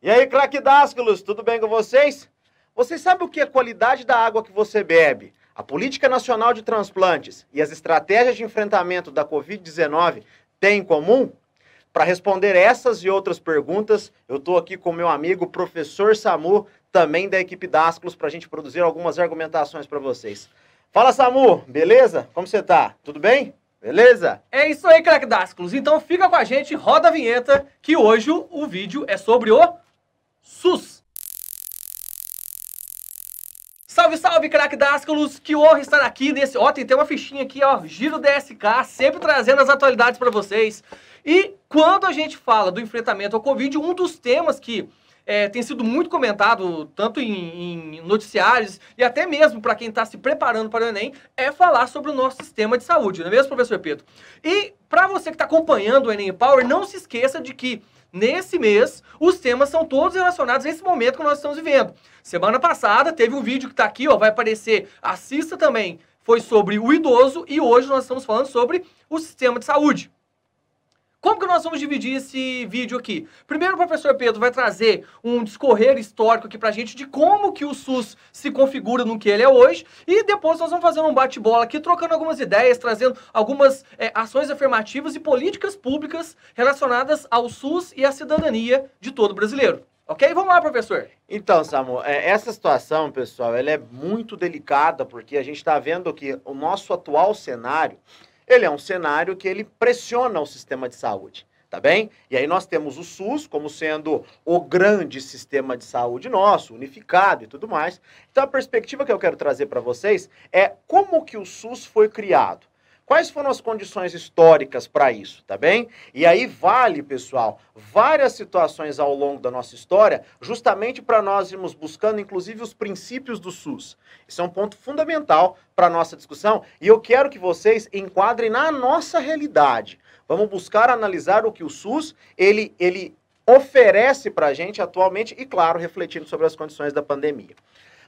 E aí, crackdásculos, tudo bem com vocês? Vocês sabem o que é qualidade da água que você bebe? A Política Nacional de Transplantes e as estratégias de enfrentamento da Covid-19 têm em comum? Para responder essas e outras perguntas, eu estou aqui com meu amigo professor Samu, também da equipe Dásculos, para a gente produzir algumas argumentações para vocês. Fala, Samu, beleza? Como você tá? Tudo bem? Beleza? É isso aí, craque Dásculos. Então fica com a gente, roda a vinheta, que hoje o vídeo é sobre o SUS. Salve, salve, craque Dascalos! Que honra estar aqui nesse... Ó, tem até uma fichinha aqui, ó, Giro DSK, sempre trazendo as atualidades para vocês. E quando a gente fala do enfrentamento ao Covid, um dos temas que é, tem sido muito comentado, tanto em, em noticiários e até mesmo para quem está se preparando para o Enem, é falar sobre o nosso sistema de saúde, não é mesmo, professor Pedro? E para você que está acompanhando o Enem Power, não se esqueça de que Nesse mês, os temas são todos relacionados a esse momento que nós estamos vivendo. Semana passada teve um vídeo que está aqui, ó, vai aparecer, assista também, foi sobre o idoso e hoje nós estamos falando sobre o sistema de saúde. Como que nós vamos dividir esse vídeo aqui? Primeiro o professor Pedro vai trazer um discorrer histórico aqui pra gente de como que o SUS se configura no que ele é hoje e depois nós vamos fazer um bate-bola aqui, trocando algumas ideias, trazendo algumas é, ações afirmativas e políticas públicas relacionadas ao SUS e à cidadania de todo brasileiro. Ok? Vamos lá, professor. Então, Samu, é, essa situação, pessoal, ela é muito delicada porque a gente está vendo que o nosso atual cenário ele é um cenário que ele pressiona o sistema de saúde, tá bem? E aí nós temos o SUS como sendo o grande sistema de saúde nosso, unificado e tudo mais. Então a perspectiva que eu quero trazer para vocês é como que o SUS foi criado. Quais foram as condições históricas para isso, tá bem? E aí vale, pessoal, várias situações ao longo da nossa história, justamente para nós irmos buscando, inclusive, os princípios do SUS. Isso é um ponto fundamental para a nossa discussão e eu quero que vocês enquadrem na nossa realidade. Vamos buscar analisar o que o SUS ele, ele oferece para a gente atualmente e, claro, refletindo sobre as condições da pandemia.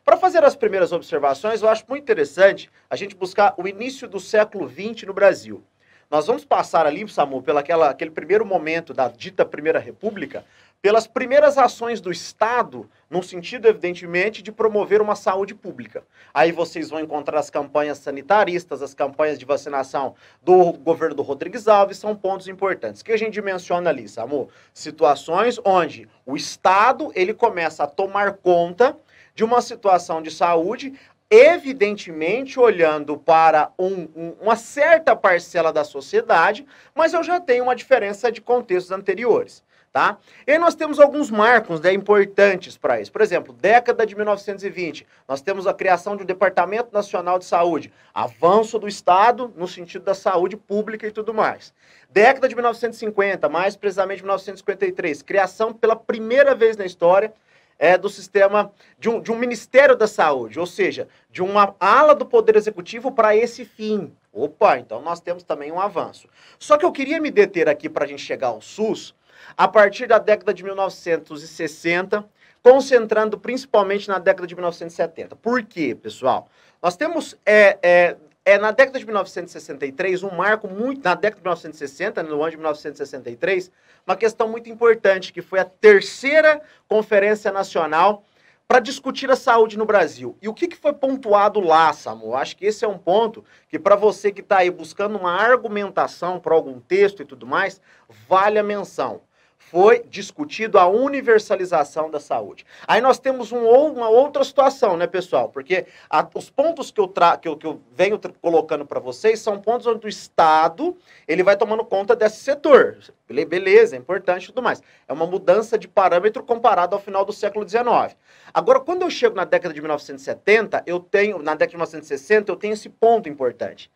Para fazer as primeiras observações, eu acho muito interessante a gente buscar o início do século XX no Brasil. Nós vamos passar ali, Samu, pelo aquele primeiro momento da dita Primeira República, pelas primeiras ações do Estado, no sentido, evidentemente, de promover uma saúde pública. Aí vocês vão encontrar as campanhas sanitaristas, as campanhas de vacinação do governo do Rodrigues Alves, são pontos importantes. O que a gente menciona ali, Samu? Situações onde o Estado ele começa a tomar conta de uma situação de saúde, evidentemente olhando para um, um, uma certa parcela da sociedade, mas eu já tenho uma diferença de contextos anteriores. Tá? E nós temos alguns marcos né, importantes para isso. Por exemplo, década de 1920, nós temos a criação de um Departamento Nacional de Saúde, avanço do Estado no sentido da saúde pública e tudo mais. Década de 1950, mais precisamente 1953, criação pela primeira vez na história é, do sistema, de um, de um Ministério da Saúde, ou seja, de uma ala do Poder Executivo para esse fim. Opa, então nós temos também um avanço. Só que eu queria me deter aqui para a gente chegar ao SUS, a partir da década de 1960, concentrando principalmente na década de 1970. Por quê, pessoal? Nós temos é, é, é, na década de 1963, um marco muito. Na década de 1960, no ano de 1963, uma questão muito importante, que foi a terceira Conferência Nacional para discutir a saúde no Brasil. E o que, que foi pontuado lá, Samu? Acho que esse é um ponto que, para você que está aí buscando uma argumentação para algum texto e tudo mais, vale a menção foi discutido a universalização da saúde. Aí nós temos um, uma outra situação, né, pessoal? Porque a, os pontos que eu, tra, que eu, que eu venho colocando para vocês são pontos onde o Estado ele vai tomando conta desse setor. Beleza, é importante e tudo mais. É uma mudança de parâmetro comparado ao final do século XIX. Agora, quando eu chego na década de 1970, eu tenho, na década de 1960, eu tenho esse ponto importante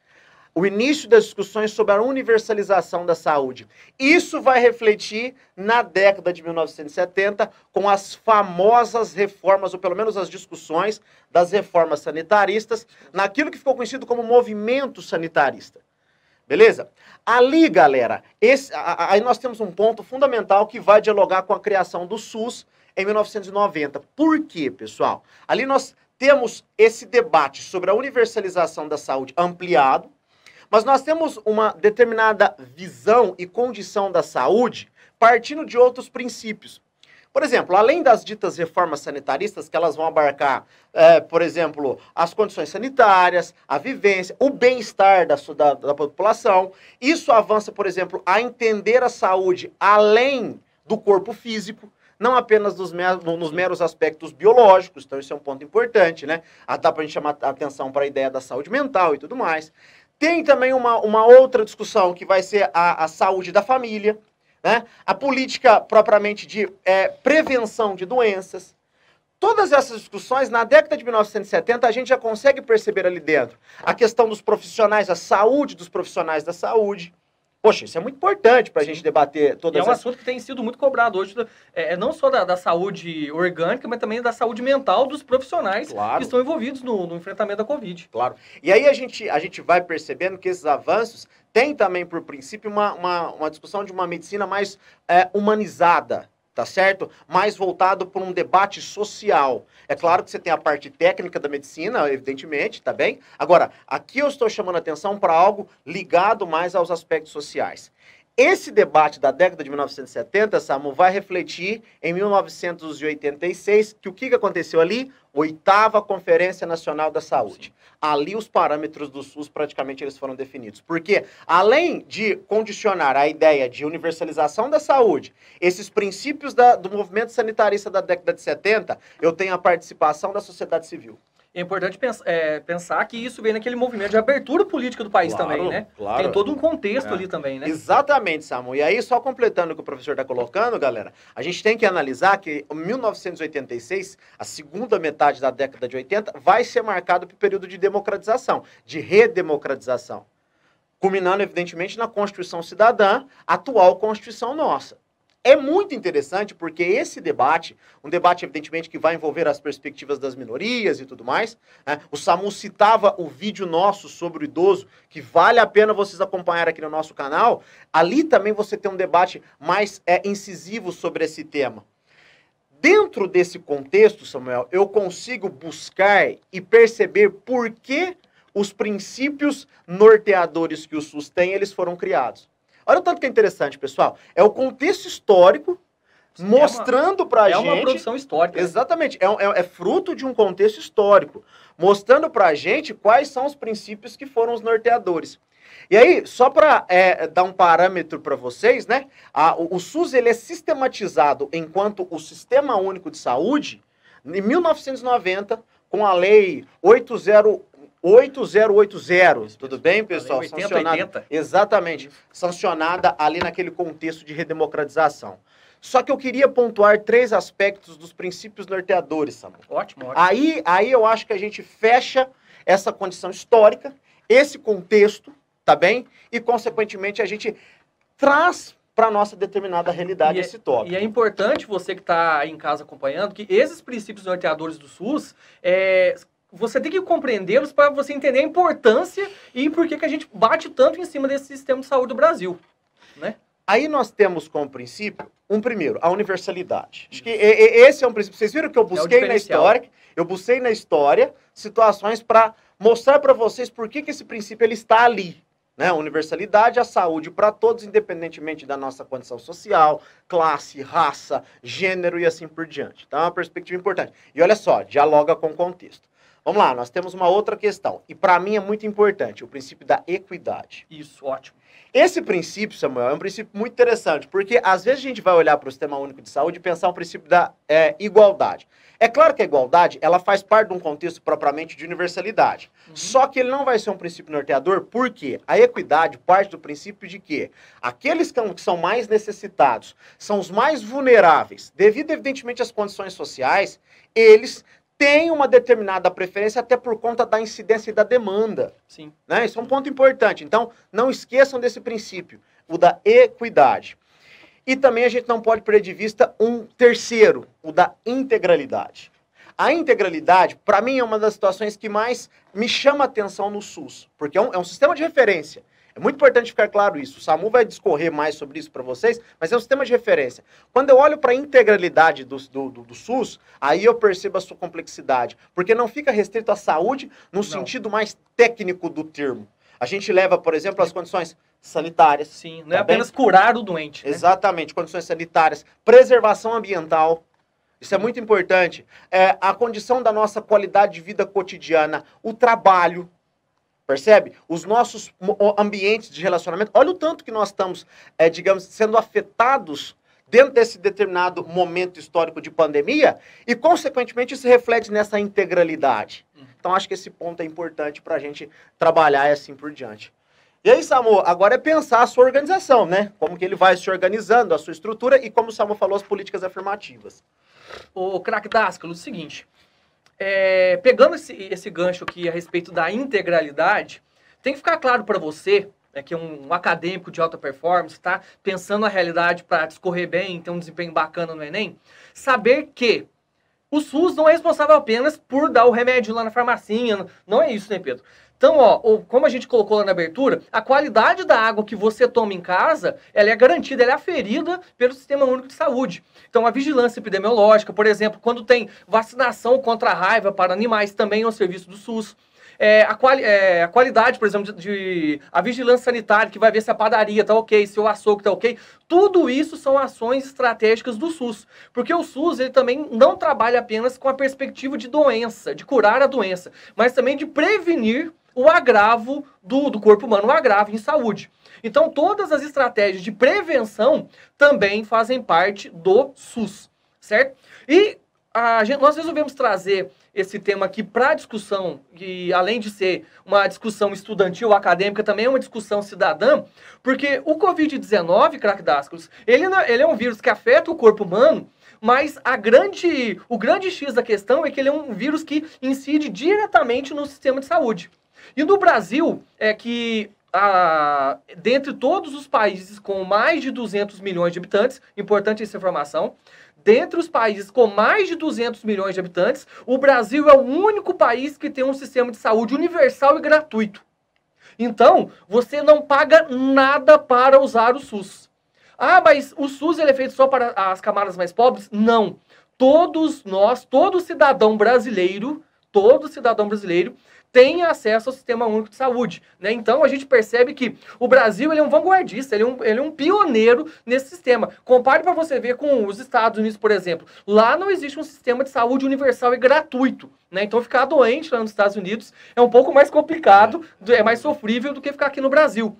o início das discussões sobre a universalização da saúde. Isso vai refletir na década de 1970 com as famosas reformas, ou pelo menos as discussões das reformas sanitaristas, naquilo que ficou conhecido como movimento sanitarista. Beleza? Ali, galera, esse, aí nós temos um ponto fundamental que vai dialogar com a criação do SUS em 1990. Por quê, pessoal? Ali nós temos esse debate sobre a universalização da saúde ampliado, mas nós temos uma determinada visão e condição da saúde partindo de outros princípios. Por exemplo, além das ditas reformas sanitaristas, que elas vão abarcar, é, por exemplo, as condições sanitárias, a vivência, o bem-estar da, da, da população, isso avança, por exemplo, a entender a saúde além do corpo físico, não apenas nos meros aspectos biológicos, então isso é um ponto importante, né? Ah, dá para a gente chamar atenção para a ideia da saúde mental e tudo mais. Tem também uma, uma outra discussão que vai ser a, a saúde da família, né? a política propriamente de é, prevenção de doenças. Todas essas discussões, na década de 1970, a gente já consegue perceber ali dentro a questão dos profissionais, a saúde dos profissionais da saúde, Poxa, isso é muito importante para a gente debater todas e É um assunto que tem sido muito cobrado hoje, é, é, não só da, da, saúde orgânica, mas também da saúde mental dos profissionais claro. que estão envolvidos no, no, enfrentamento da Covid. Claro. E aí a gente, a gente vai percebendo que esses avanços têm também, por princípio, uma, uma, uma discussão de uma medicina mais é, humanizada, tá certo? Mais voltado para um debate social. É claro que você tem a parte técnica da medicina, evidentemente, tá bem? Agora, aqui eu estou chamando atenção para algo ligado mais aos aspectos sociais. Esse debate da década de 1970, Samu, vai refletir em 1986 que o que aconteceu ali? oitava Conferência Nacional da Saúde. Sim. Ali os parâmetros do SUS praticamente eles foram definidos, porque além de condicionar a ideia de universalização da saúde, esses princípios da, do movimento sanitarista da década de 70, eu tenho a participação da sociedade civil. É importante pensar, é, pensar que isso vem naquele movimento de abertura política do país claro, também, né? Claro. Tem todo um contexto é. ali também, né? Exatamente, Samu. E aí, só completando o que o professor está colocando, galera, a gente tem que analisar que 1986, a segunda metade da década de 80, vai ser marcado por período de democratização, de redemocratização. Culminando, evidentemente, na Constituição Cidadã, atual Constituição nossa. É muito interessante porque esse debate, um debate evidentemente que vai envolver as perspectivas das minorias e tudo mais, né? o Samu citava o vídeo nosso sobre o idoso, que vale a pena vocês acompanhar aqui no nosso canal. Ali também você tem um debate mais é, incisivo sobre esse tema. Dentro desse contexto, Samuel, eu consigo buscar e perceber por que os princípios norteadores que o SUS tem, eles foram criados. Olha o tanto que é interessante, pessoal. É o contexto histórico mostrando é para é gente. É uma é produção histórica. Exatamente. É, é, é, fruto de um contexto histórico. Mostrando para a gente quais são os princípios que foram os norteadores. E aí, só para é, dar um parâmetro para vocês, né? A, o, o, SUS ele é sistematizado enquanto o Sistema Único de Saúde em 1990 com a Lei 80 8080. Tudo bem, pessoal? 80, sancionada, Exatamente. Sancionada ali naquele contexto de redemocratização. Só que eu queria pontuar três aspectos dos princípios norteadores, Samuel. Ótimo, ótimo. Aí, aí eu acho que a gente fecha essa condição histórica, esse contexto, tá bem? E, consequentemente, a gente traz para nossa determinada realidade e é- esse tópico. E é importante você que está em casa acompanhando que esses princípios norteadores do SUS é, você tem que compreendê-los para você entender a importância e por que, que a gente bate tanto em cima desse sistema de saúde do Brasil, né? Aí nós temos como princípio, um primeiro, a universalidade. Acho que esse é um princípio. Vocês viram que eu é busquei é na história, eu busquei na história situações para mostrar para vocês por que, que esse princípio ele está ali. Né? A universalidade, a saúde para todos, independentemente da nossa condição social, classe, raça, gênero e assim por diante. Então é uma perspectiva importante. E olha só, dialoga com o contexto. Vamos lá, nós temos uma outra questão, e para mim é muito importante, o princípio da equidade. Isso, ótimo. Esse princípio, Samuel, é um princípio muito interessante, porque às vezes a gente vai olhar para o sistema único de saúde e pensar o um princípio da é, igualdade. É claro que a igualdade ela faz parte de um contexto propriamente de universalidade. Uhum. Só que ele não vai ser um princípio norteador, porque a equidade parte do princípio de que aqueles que são mais necessitados são os mais vulneráveis, devido evidentemente às condições sociais, eles tem uma determinada preferência até por conta da incidência e da demanda. Sim. Né? Isso é um ponto importante. Então, não esqueçam desse princípio, o da equidade. E também a gente não pode perder de vista um terceiro, o da integralidade. A integralidade, para mim, é uma das situações que mais me chama atenção no SUS, porque é um, é um sistema de referência. É muito importante ficar claro isso. O SAMU vai discorrer mais sobre isso para vocês, mas é um sistema de referência. Quando eu olho para a integralidade do, do, do, do, SUS, aí eu percebo a sua complexidade, porque não fica restrito à saúde no não. sentido mais técnico do termo. A gente leva, por exemplo, as condições sanitárias. Sim, não é tá apenas curar o doente. Né? Exatamente, condições sanitárias, preservação ambiental. Isso é muito importante. É, a condição da nossa qualidade de vida cotidiana, o trabalho. Percebe? Os nossos ambientes de relacionamento, olha o tanto que nós estamos, é, digamos, sendo afetados dentro desse determinado momento histórico de pandemia e, consequentemente, isso reflete nessa integralidade. Hum. Então, acho que esse ponto é importante para a gente trabalhar e assim por diante. E aí, Samu, agora é pensar a sua organização, né? Como que ele vai se organizando, a sua estrutura e, como o Samu falou, as políticas afirmativas. O craque Dascalo, é o seguinte, é, pegando esse, esse gancho aqui a respeito da integralidade, tem que ficar claro para você né, que é um, um, acadêmico de alta performance, tá? Pensando a realidade para discorrer bem, ter um desempenho bacana no Enem, saber que o SUS não é responsável apenas por dar o remédio lá na farmacinha. Não é isso, né, Pedro? Então, ó, o, como a gente colocou lá na abertura, a qualidade da água que você toma em casa, ela é garantida, ela é aferida pelo Sistema Único de Saúde. Então, a vigilância epidemiológica, por exemplo, quando tem vacinação contra a raiva para animais, também é um serviço do SUS. É, a, quali é, a, qualidade, por exemplo, de, de, a vigilância sanitária, que vai ver se a padaria está ok, se o açougue está ok. Tudo isso são ações estratégicas do SUS. Porque o SUS, ele também não trabalha apenas com a perspectiva de doença, de curar a doença, mas também de prevenir o agravo do, do corpo humano, o agravo em saúde. Então, todas as estratégias de prevenção também fazem parte do SUS, certo? E Gente, nós resolvemos trazer esse tema aqui para discussão, e além de ser uma discussão estudantil, acadêmica, também é uma discussão cidadã, porque o Covid-19, craque Dasculos, ele, é, ele é um vírus que afeta o corpo humano, mas a grande, o grande X da questão é que ele é um vírus que incide diretamente no sistema de saúde. E no Brasil, é que ah, dentre todos os países com mais de 200 milhões de habitantes, importante essa informação, dentre os países com mais de 200 milhões de habitantes, o Brasil é o único país que tem um sistema de saúde universal e gratuito. Então, você não paga nada para usar o SUS. Ah, mas o SUS ele é feito só para as camadas mais pobres? Não. Todos nós, todo cidadão brasileiro, todo cidadão brasileiro tenha acesso ao Sistema Único de Saúde. Né? Então a gente percebe que o Brasil ele é um vanguardista, ele é um, ele é um pioneiro nesse sistema. Compare para você ver com os Estados Unidos, por exemplo. Lá não existe um sistema de saúde universal e gratuito. Né? Então ficar doente lá nos Estados Unidos é um pouco mais complicado, é, é mais sofrível do que ficar aqui no Brasil.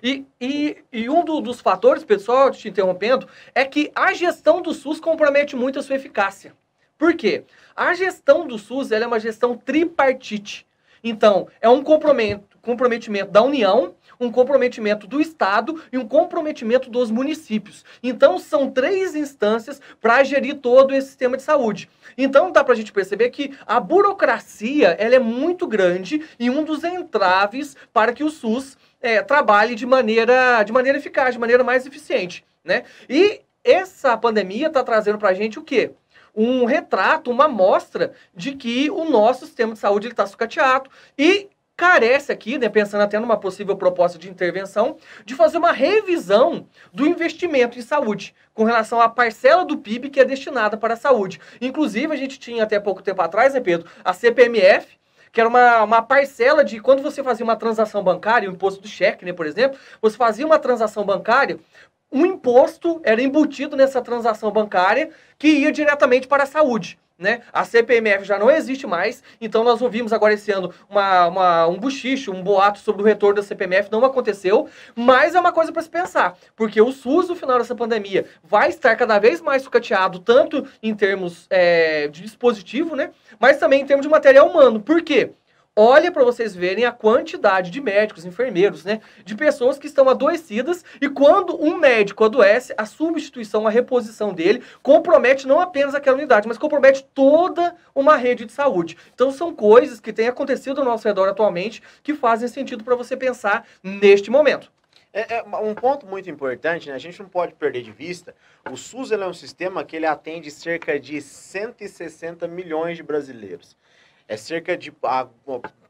E, e, e um do, dos fatores, pessoal, te interrompendo, é que a gestão do SUS compromete muito a sua eficácia. Por quê? A gestão do SUS ela é uma gestão tripartite. Então, é um comprometimento da União um comprometimento do Estado e um comprometimento dos municípios. Então, são três instâncias para gerir todo esse sistema de saúde. Então, dá para a gente perceber que a burocracia ela é muito grande e um dos entraves para que o SUS é, trabalhe de maneira, de maneira eficaz, de maneira mais eficiente. Né? E essa pandemia está trazendo para a gente o quê? um retrato, uma amostra de que o nosso sistema de saúde está sucateado e carece aqui, né, pensando até numa possível proposta de intervenção, de fazer uma revisão do investimento em saúde com relação à parcela do PIB que é destinada para a saúde. Inclusive, a gente tinha até pouco tempo atrás, né, Pedro, a CPMF, que era uma, uma parcela de quando você fazia uma transação bancária, o imposto do cheque, né, por exemplo, você fazia uma transação bancária, um imposto era embutido nessa transação bancária que ia diretamente para a saúde. Né? A CPMF já não existe mais, então nós ouvimos agora esse ano uma, uma, um buchicho, um boato sobre o retorno da CPMF, não aconteceu, mas é uma coisa para se pensar, porque o SUS, no final dessa pandemia, vai estar cada vez mais sucateado, tanto em termos é, de dispositivo, né? mas também em termos de material humano. Por quê? Olha para vocês verem a quantidade de médicos, enfermeiros, né? De pessoas que estão adoecidas e quando um médico adoece, a substituição, a reposição dele compromete não apenas aquela unidade, mas compromete toda uma rede de saúde. Então são coisas que têm acontecido ao nosso redor atualmente que fazem sentido para você pensar neste momento. É, é, um ponto muito importante, né? A gente não pode perder de vista. O SUS é um sistema que ele atende cerca de 160 milhões de brasileiros. É cerca de, a,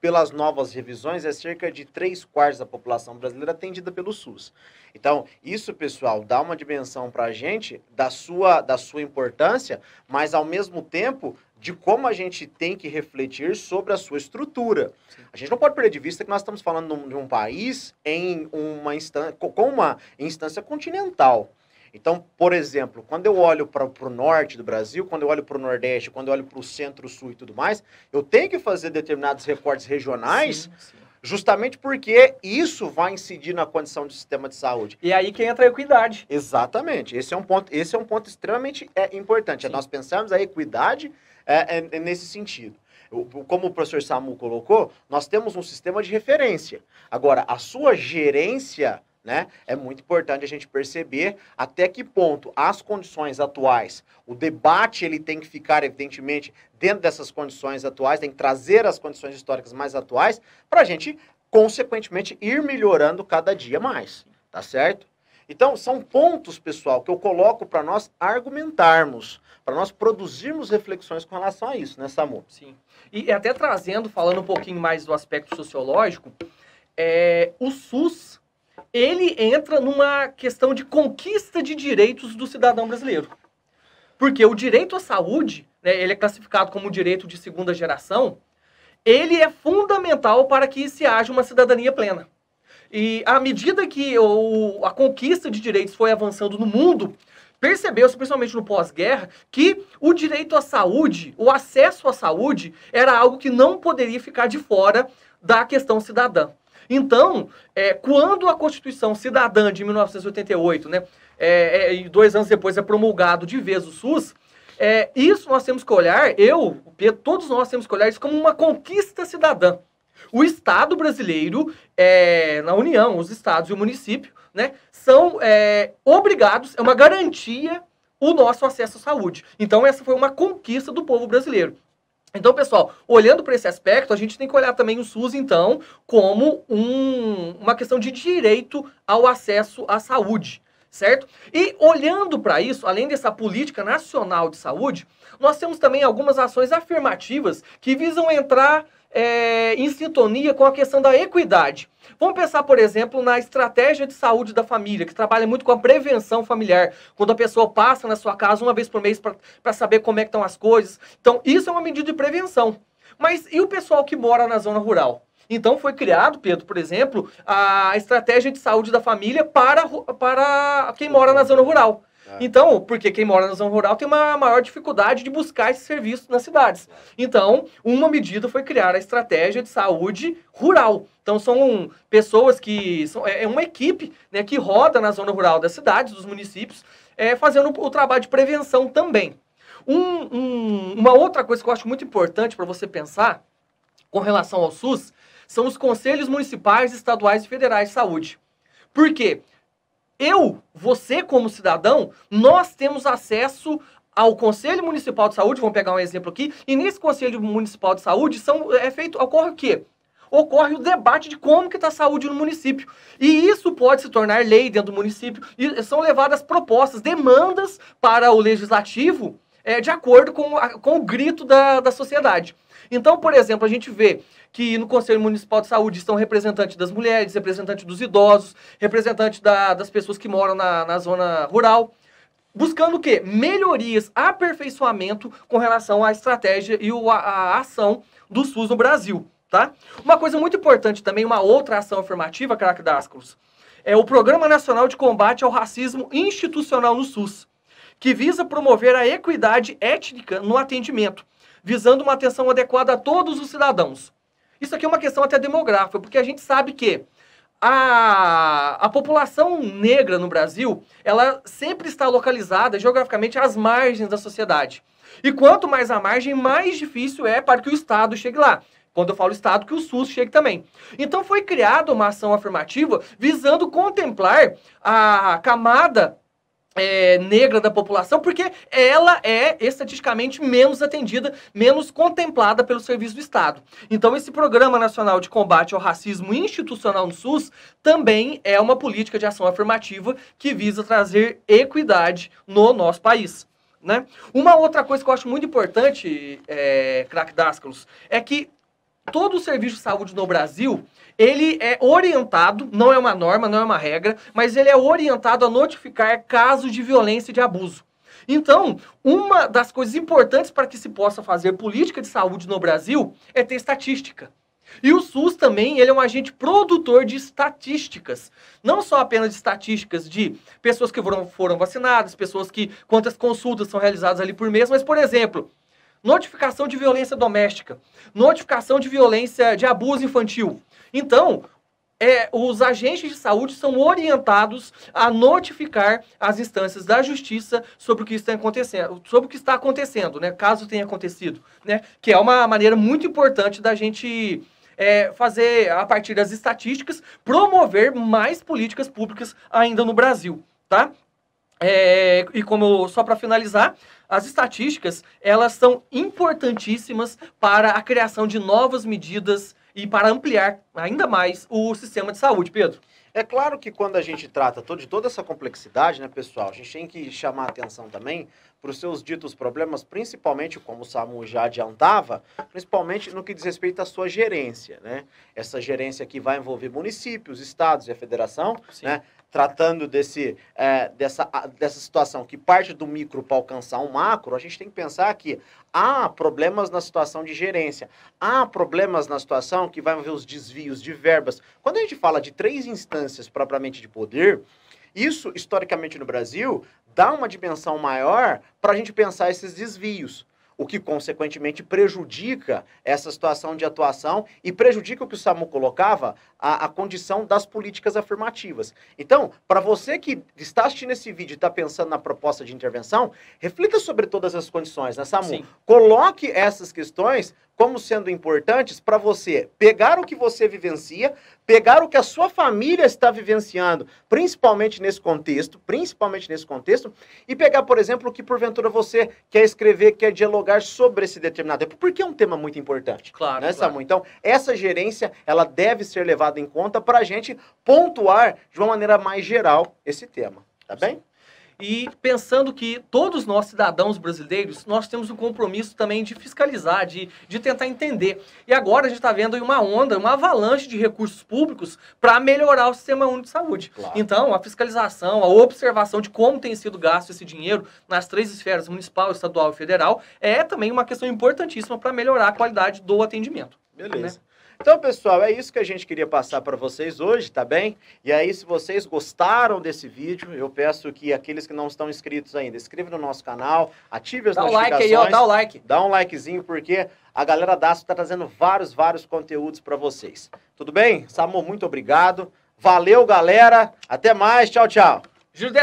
pelas novas revisões, é cerca de três quartos da população brasileira atendida pelo SUS. Então, isso, pessoal, dá uma dimensão para a gente da sua, da sua importância, mas, ao mesmo tempo, de como a gente tem que refletir sobre a sua estrutura. Sim. A gente não pode perder de vista que nós estamos falando de um país em uma instância, com uma instância continental. Então, por exemplo, quando eu olho para o norte do Brasil, quando eu olho para o nordeste, quando eu olho para o centro-sul e tudo mais, eu tenho que fazer determinados recortes regionais. Sim, sim. Justamente porque isso vai incidir na condição do sistema de saúde. E aí que entra a equidade. Exatamente. Esse é um ponto, esse é um ponto extremamente é, importante. É nós pensamos a equidade é, é, é nesse sentido. Como o professor Samu colocou, nós temos um sistema de referência. Agora, a sua gerência né? É muito importante a gente perceber até que ponto as condições atuais, o debate ele tem que ficar evidentemente dentro dessas condições atuais, tem que trazer as condições históricas mais atuais para a gente consequentemente ir melhorando cada dia mais, tá certo? Então são pontos, pessoal, que eu coloco para nós argumentarmos, para nós produzirmos reflexões com relação a isso, né, Samu? Sim. E até trazendo, falando um pouquinho mais do aspecto sociológico, é, o SUS ele entra numa questão de conquista de direitos do cidadão brasileiro. Porque o direito à saúde, né, ele é classificado como direito de segunda geração, ele é fundamental para que se haja uma cidadania plena. E à medida que o, a conquista de direitos foi avançando no mundo, percebeu-se, principalmente no pós-guerra, que o direito à saúde, o acesso à saúde, era algo que não poderia ficar de fora da questão cidadã. Então, é, quando a Constituição Cidadã de 1988, né, é, é, dois anos depois é promulgado de vez o SUS, é, isso nós temos que olhar, eu, Pedro, todos nós temos que olhar isso como uma conquista cidadã. O Estado brasileiro, é, na União, os estados e o município, né, são é, obrigados, é uma garantia o nosso acesso à saúde. Então, essa foi uma conquista do povo brasileiro. Então, pessoal, olhando para esse aspecto, a gente tem que olhar também o SUS, então, como um, uma questão de direito ao acesso à saúde, certo? E olhando para isso, além dessa política nacional de saúde, nós temos também algumas ações afirmativas que visam entrar é, em sintonia com a questão da equidade. Vamos pensar, por exemplo, na estratégia de saúde da família, que trabalha muito com a prevenção familiar, quando a pessoa passa na sua casa uma vez por mês para saber como é que estão as coisas. Então, isso é uma medida de prevenção. Mas e o pessoal que mora na zona rural? Então foi criado, Pedro, por exemplo, a estratégia de saúde da família para, para quem mora na zona rural. É. Então, porque quem mora na zona rural tem uma maior dificuldade de buscar esse serviço nas cidades. Então, uma medida foi criar a estratégia de saúde rural. Então, são pessoas que. São, é, é uma equipe né, que roda na zona rural das cidades, dos municípios, é, fazendo o trabalho de prevenção também. Um, um, uma outra coisa que eu acho muito importante para você pensar com relação ao SUS são os conselhos municipais, estaduais e federais de saúde. Por quê? eu, você como cidadão, nós temos acesso ao Conselho Municipal de Saúde, vamos pegar um exemplo aqui, e nesse Conselho Municipal de Saúde são, é feito, ocorre o quê? Ocorre o debate de como que está a saúde no município. E isso pode se tornar lei dentro do município, e são levadas propostas, demandas para o legislativo é, de acordo com, a, com o grito da, da sociedade. Então, por exemplo, a gente vê que no Conselho Municipal de Saúde estão representantes das mulheres, representantes dos idosos, representantes da, das pessoas que moram na, na zona rural buscando o quê? Melhorias, aperfeiçoamento com relação à estratégia e o, a, ação do SUS no Brasil, tá? Uma coisa muito importante também, uma outra ação afirmativa, craque Dascos, é o Programa Nacional de Combate ao Racismo Institucional no SUS, que visa promover a equidade étnica no atendimento, visando uma atenção adequada a todos os cidadãos. Isso aqui é uma questão até demográfica, porque a gente sabe que a, a população negra no Brasil, ela sempre está localizada geograficamente às margens da sociedade. E quanto mais à margem, mais difícil é para que o Estado chegue lá. Quando eu falo Estado, que o SUS chegue também. Então foi criada uma ação afirmativa visando contemplar a camada é, negra da população, porque ela é estatisticamente menos atendida, menos contemplada pelo serviço do Estado. Então, esse Programa Nacional de Combate ao Racismo Institucional no SUS também é uma política de ação afirmativa que visa trazer equidade no nosso país. Né? Uma outra coisa que eu acho muito importante, é, Crack Dascalos, é que todo o serviço de saúde no Brasil, ele é orientado, não é uma norma, não é uma regra, mas ele é orientado a notificar casos de violência e de abuso. Então, uma das coisas importantes para que se possa fazer política de saúde no Brasil é ter estatística. E o SUS também, ele é um agente produtor de estatísticas. Não só apenas de estatísticas de pessoas que foram, foram vacinadas, pessoas que quantas consultas são realizadas ali por mês, mas por exemplo, notificação de violência doméstica, notificação de violência de abuso infantil. Então, é, os agentes de saúde são orientados a notificar as instâncias da justiça sobre o que está acontecendo, sobre o que está acontecendo, né? Caso tenha acontecido, né? Que é uma maneira muito importante da gente é, fazer, a partir das estatísticas, promover mais políticas públicas ainda no Brasil, tá? É, e como só para finalizar, as estatísticas elas são importantíssimas para a criação de novas medidas e para ampliar ainda mais o sistema de saúde, Pedro. É claro que quando a gente trata de toda essa complexidade, né, pessoal, a gente tem que chamar atenção também para os seus ditos problemas, principalmente, como o Samu já adiantava, principalmente no que diz respeito à sua gerência, né? Essa gerência que vai envolver municípios, estados e a federação, Sim. né? tratando desse, é, dessa, dessa situação que parte do micro para alcançar um macro, a gente tem que pensar que há problemas na situação de gerência, há problemas na situação que vai haver os desvios de verbas. Quando a gente fala de três instâncias propriamente de poder, isso, historicamente no Brasil, dá uma dimensão maior para a gente pensar esses desvios o que consequentemente prejudica essa situação de atuação e prejudica o que o SAMU colocava, a, a condição das políticas afirmativas. Então, para você que está assistindo esse vídeo e está pensando na proposta de intervenção, reflita sobre todas as condições, né, SAMU? Sim. Coloque essas questões como sendo importantes para você pegar o que você vivencia, pegar o que a sua família está vivenciando, principalmente nesse contexto, principalmente nesse contexto, e pegar, por exemplo, o que porventura você quer escrever, quer dialogar sobre esse determinado tempo, porque é um tema muito importante. Claro, né, claro. Então, essa gerência, ela deve ser levada em conta para a gente pontuar de uma maneira mais geral esse tema, tá bem? E pensando que todos nós, cidadãos brasileiros, nós temos um compromisso também de fiscalizar, de, de tentar entender. E agora a gente está vendo uma onda, uma avalanche de recursos públicos para melhorar o sistema único de saúde. Claro. Então, a fiscalização, a observação de como tem sido gasto esse dinheiro nas três esferas, municipal, estadual e federal, é também uma questão importantíssima para melhorar a qualidade do atendimento. Beleza. Né? Então, pessoal, é isso que a gente queria passar para vocês hoje, tá bem? E aí, se vocês gostaram desse vídeo, eu peço que aqueles que não estão inscritos ainda, inscrevam no nosso canal, ative as dá notificações. Dá um like aí, ó, dá um like. Dá um likezinho, porque a galera da Aço está trazendo vários, vários conteúdos para vocês. Tudo bem? Samu, muito obrigado. Valeu, galera. Até mais. Tchau, tchau. Júlio